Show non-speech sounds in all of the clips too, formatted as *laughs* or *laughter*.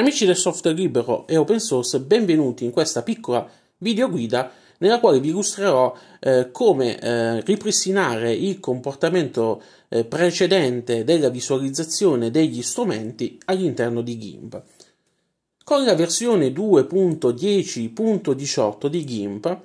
Amici del software libero e open source, benvenuti in questa piccola videoguida nella quale vi illustrerò eh, come eh, ripristinare il comportamento eh, precedente della visualizzazione degli strumenti all'interno di GIMP. Con la versione 2.10.18 di GIMP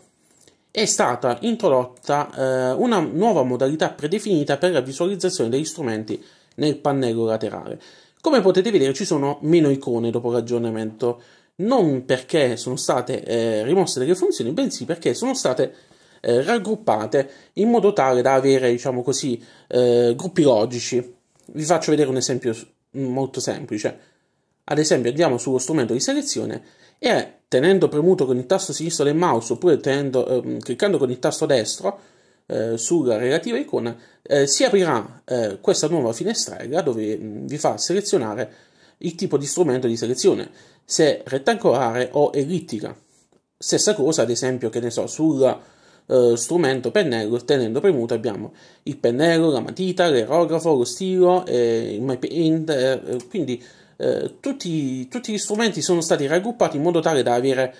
è stata introdotta eh, una nuova modalità predefinita per la visualizzazione degli strumenti nel pannello laterale. Come potete vedere ci sono meno icone dopo l'aggiornamento, non perché sono state eh, rimosse delle funzioni, bensì perché sono state eh, raggruppate in modo tale da avere, diciamo così, eh, gruppi logici. Vi faccio vedere un esempio molto semplice. Ad esempio andiamo sullo strumento di selezione e tenendo premuto con il tasto sinistro del mouse oppure tenendo, ehm, cliccando con il tasto destro eh, sulla relativa icona, eh, si aprirà eh, questa nuova finestrella dove mh, mm, vi fa selezionare il tipo di strumento di selezione, se rettangolare o ellittica. Stessa cosa, ad esempio, che ne so, sul eh, strumento pennello, tenendo premuto abbiamo il pennello, la matita, l'aerografo, lo stilo, eh, il my paint, eh, eh, quindi tutti, tutti, gli strumenti sono stati raggruppati in modo tale da avere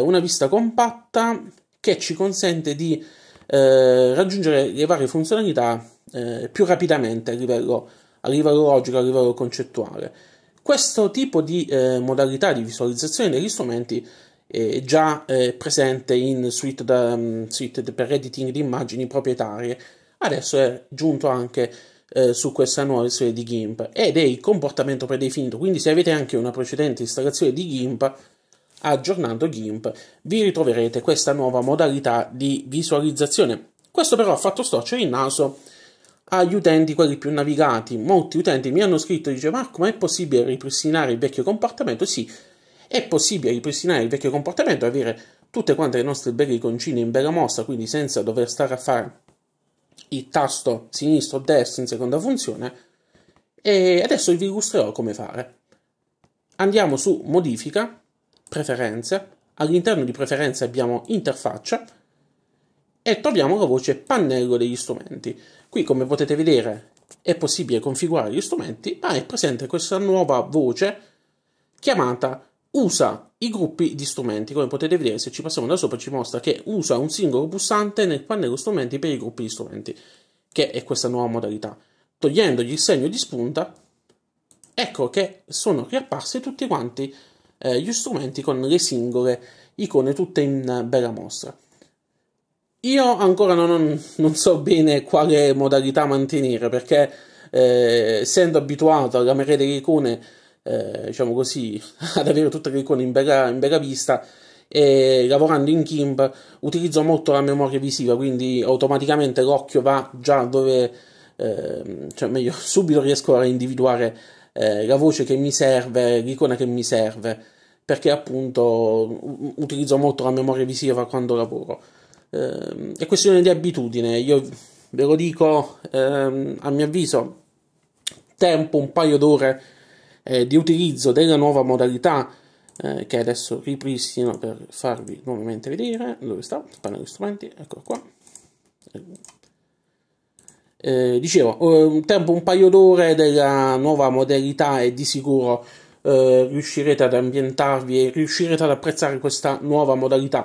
una vista compatta che ci consente di eh, raggiungere le varie funzionalità eh, più rapidamente a livello, a livello, logico, a livello concettuale. Questo tipo di eh, modalità di visualizzazione degli strumenti è già eh, presente in suite, da, um, suite per editing di immagini proprietarie, adesso è giunto anche eh, su questa nuova versione di GIMP ed è il comportamento predefinito, quindi se avete anche una precedente installazione di GIMP aggiornando GIMP vi ritroverete questa nuova modalità di visualizzazione. Questo però ha fatto storcere il naso agli utenti, quelli più navigati. Molti utenti mi hanno scritto e dice Marco, ma è possibile ripristinare il vecchio comportamento? Sì, è possibile ripristinare il vecchio comportamento e avere tutte quante le nostre belle iconcine in bella mossa, quindi senza dover stare a fare il tasto sinistro o destro in seconda funzione. E adesso vi illustrerò come fare. Andiamo su modifica preferenze, all'interno di preferenze abbiamo interfaccia e troviamo la voce pannello degli strumenti. Qui come potete vedere è possibile configurare gli strumenti, ma è presente questa nuova voce chiamata usa i gruppi di strumenti. Come potete vedere, se ci passiamo da sopra, ci mostra che usa un singolo pulsante nel pannello strumenti per i gruppi di strumenti, che è questa nuova modalità. Togliendogli il segno di spunta, ecco che sono riapparsi tutti quanti eh, gli strumenti con le singole icone tutte in bella mostra. Io ancora non, non, so bene quale modalità mantenere perché eh, essendo abituato alla marea delle icone, eh, diciamo così, *laughs* ad avere tutte le icone in bella, in bella vista, e lavorando in Kimp utilizzo molto la memoria visiva, quindi automaticamente l'occhio va già dove, eh, cioè meglio, *laughs* subito riesco a individuare eh, la voce che mi serve, l'icona che mi serve, perché appunto utilizzo molto la memoria visiva quando lavoro. Eh, è questione di abitudine, io ve lo dico ehm, a mio avviso, tempo, un paio d'ore eh, di utilizzo della nuova modalità eh, che adesso ripristino per farvi nuovamente vedere dove sta, pannello strumenti, eccolo qua eh, dicevo, un tempo un paio d'ore della nuova modalità e di sicuro eh, riuscirete ad ambientarvi e riuscirete ad apprezzare questa nuova modalità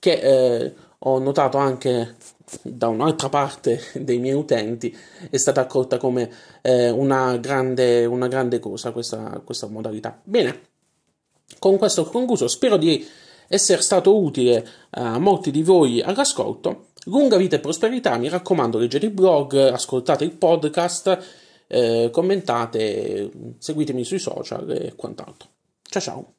che eh, ho notato anche da un'altra parte *laughs* dei miei utenti è stata accolta come eh, una grande, una, grande, cosa questa, questa modalità. Bene, con questo ho concluso, spero di essere stato utile a molti di voi all'ascolto Lunga vita e prosperità, mi raccomando, leggete il blog, ascoltate il podcast, eh, commentate, seguitemi sui social e quant'altro. Ciao ciao!